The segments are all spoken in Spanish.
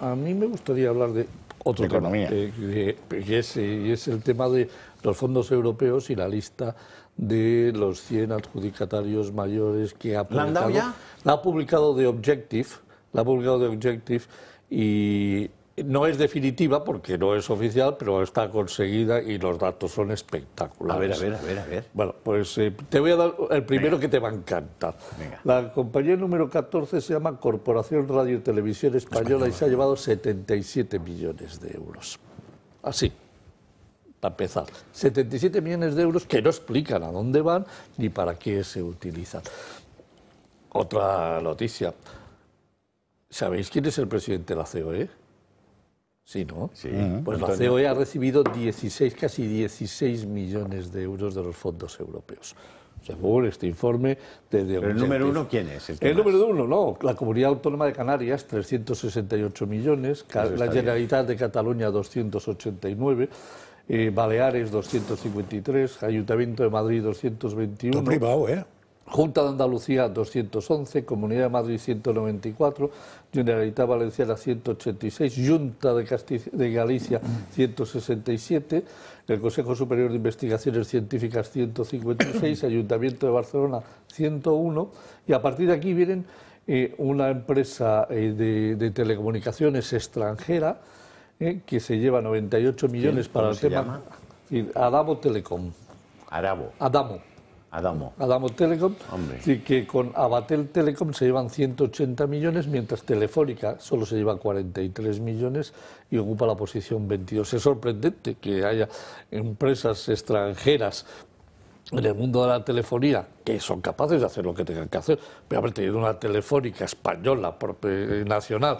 A, mí me gustaría hablar de otro tema, economía. Eh, que, es, y es el tema de los fondos europeos y la lista de los 100 adjudicatarios mayores que ha publicado. ha publicado de Objective, la ha publicado de Objective y no es definitiva porque no es oficial, pero está conseguida y los datos son espectaculares. A ver, a ver, a ver. A ver. Bueno, pues eh, te voy a dar el primero que te va a encantar. La compañía número 14 se llama Corporación Radio Televisión Española, y se ha llevado 77 millones de euros. Así para empezar. 77 millones de euros que no explican a dónde van ni para qué se utilizan. Otra noticia. ¿Sabéis quién es el presidente de la COE? Sí, ¿no? Sí. Ah, pues la COE ha recibido 16, casi 16 millones de euros de los fondos europeos. Según este informe de... ¿El número uno quién es? El, número uno, no. La Comunidad Autónoma de Canarias, 368 millones. Pues la Generalitat de Cataluña, 289. Eh, Baleares, 253. Ayuntamiento de Madrid, 221. Lo privado, ¿eh? Junta de Andalucía 211, Comunidad de Madrid 194, Generalitat Valenciana 186, Junta de, de Galicia 167, el Consejo Superior de Investigaciones Científicas 156, Ayuntamiento de Barcelona 101 y a partir de aquí vienen eh, una empresa eh, de, telecomunicaciones extranjera eh, que se lleva 98 millones para el tema llama? Adamo Telecom. Arabo. Adamo. Adamo. Adamo Telecom. Hombre. que con Abatel Telecom se llevan 180 millones, mientras Telefónica solo se lleva 43 millones y ocupa la posición 22. Es sorprendente que haya empresas extranjeras en el mundo de la telefonía, que son capaces de hacer lo que tengan que hacer, pero haber tenido una telefónica española, nacional,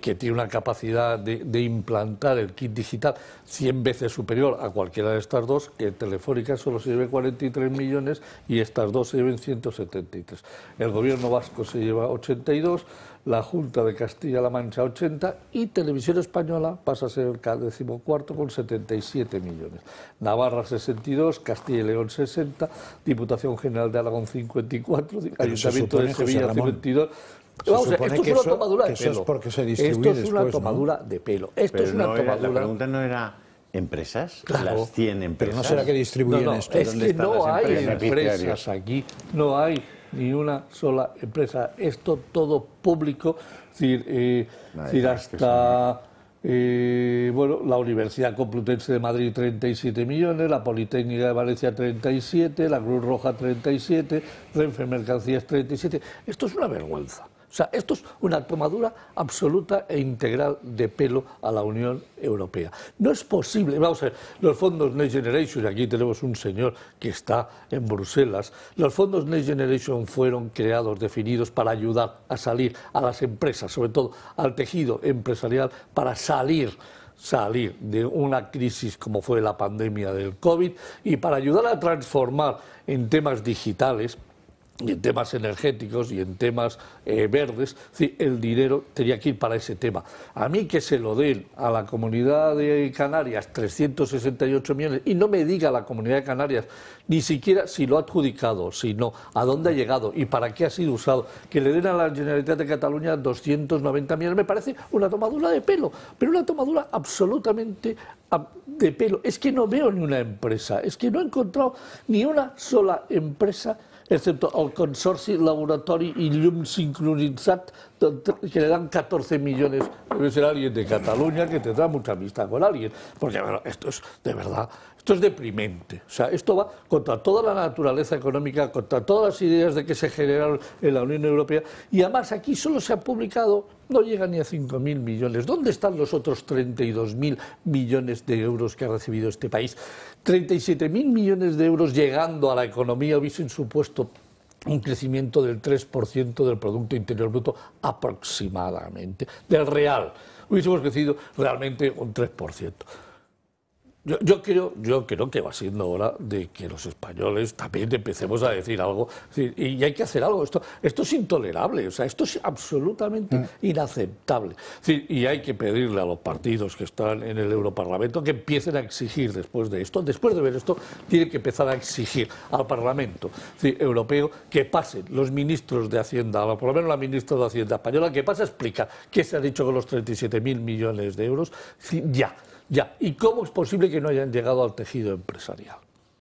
que tiene una capacidad de, implantar el kit digital 100 veces superior a cualquiera de estas dos, que Telefónica solo se lleve 43 millones y estas dos se lleven 173. El gobierno vasco se lleva 82 la Junta de Castilla-La Mancha 80 y Televisión Española pasa a ser el decimocuarto con 77 millones. Navarra 62, Castilla y León 60, Diputación General de Aragón 54, Ayuntamiento de Sevilla 52. Vamos, esto es una tomadura de pelo. esto es una tomadura de pelo. Esto es una la pregunta no era empresas, claro. las 100 empresas. Pero no será que distribuyen esto. Es que no hay empresas aquí, no hay ni una sola empresa. Esto todo público, es decir, eh, hasta... Eh, bueno, la Universidad Complutense de Madrid 37 millones, la Politécnica de Valencia 37, la Cruz Roja 37, Renfe Mercancías 37. Esto es una vergüenza. O sea, esto es una tomadura absoluta e integral de pelo a la Unión Europea. No es posible, vamos a ver, los fondos Next Generation, aquí tenemos un señor que está en Bruselas, los fondos Next Generation fueron creados, definidos para ayudar a salir a las empresas, sobre todo al tejido empresarial, para salir salir de una crisis como fue la pandemia del COVID y para ayudar a transformar en temas digitales, y en temas energéticos y en temas eh, verdes, el dinero tenía que ir para ese tema. A mí que se lo den a la comunidad de Canarias 368 millones y no me diga la comunidad de Canarias ni siquiera si lo ha adjudicado, sino a dónde ha llegado y para qué ha sido usado, que le den a la Generalitat de Cataluña 290 millones, me parece una tomadura de pelo, pero una tomadura absolutamente ah, de pelo. Es que no veo ni una empresa, es que no he encontrado ni una sola empresa excepte el Consorci Laboratori i Llum Sincronitzat que le dan 14 millones, debe ser alguien de Cataluña que tendrá mucha amistad con alguien, porque esto es de verdad, esto es deprimente. O sea, esto va contra toda la naturaleza económica, contra todas las ideas de que se generaron en la Unión Europea, y además aquí solo se ha publicado, no llega ni a 5.000 millones. ¿Dónde están los otros 32.000 millones de euros que ha recibido este país? 37.000 millones de euros llegando a la economía hubiesen supuesto un crecimiento del 3% del Producto Interior Bruto aproximadamente, del real. Hubiésemos crecido realmente un 3%. Yo, creo, yo creo que va siendo hora de que los españoles también empecemos a decir algo. Y, hay que hacer algo. Esto, esto es intolerable. O sea, esto es absolutamente mm. inaceptable. y hay que pedirle a los partidos que están en el Europarlamento que empiecen a exigir después de esto. Después de ver esto, tiene que empezar a exigir al Parlamento Europeo que pasen los ministros de Hacienda, o por lo menos la ministra de Hacienda española, que pase a explicar qué se ha dicho con los 37.000 millones de euros. Ya. Ya, ¿y cómo es posible que no hayan llegado al tejido empresarial?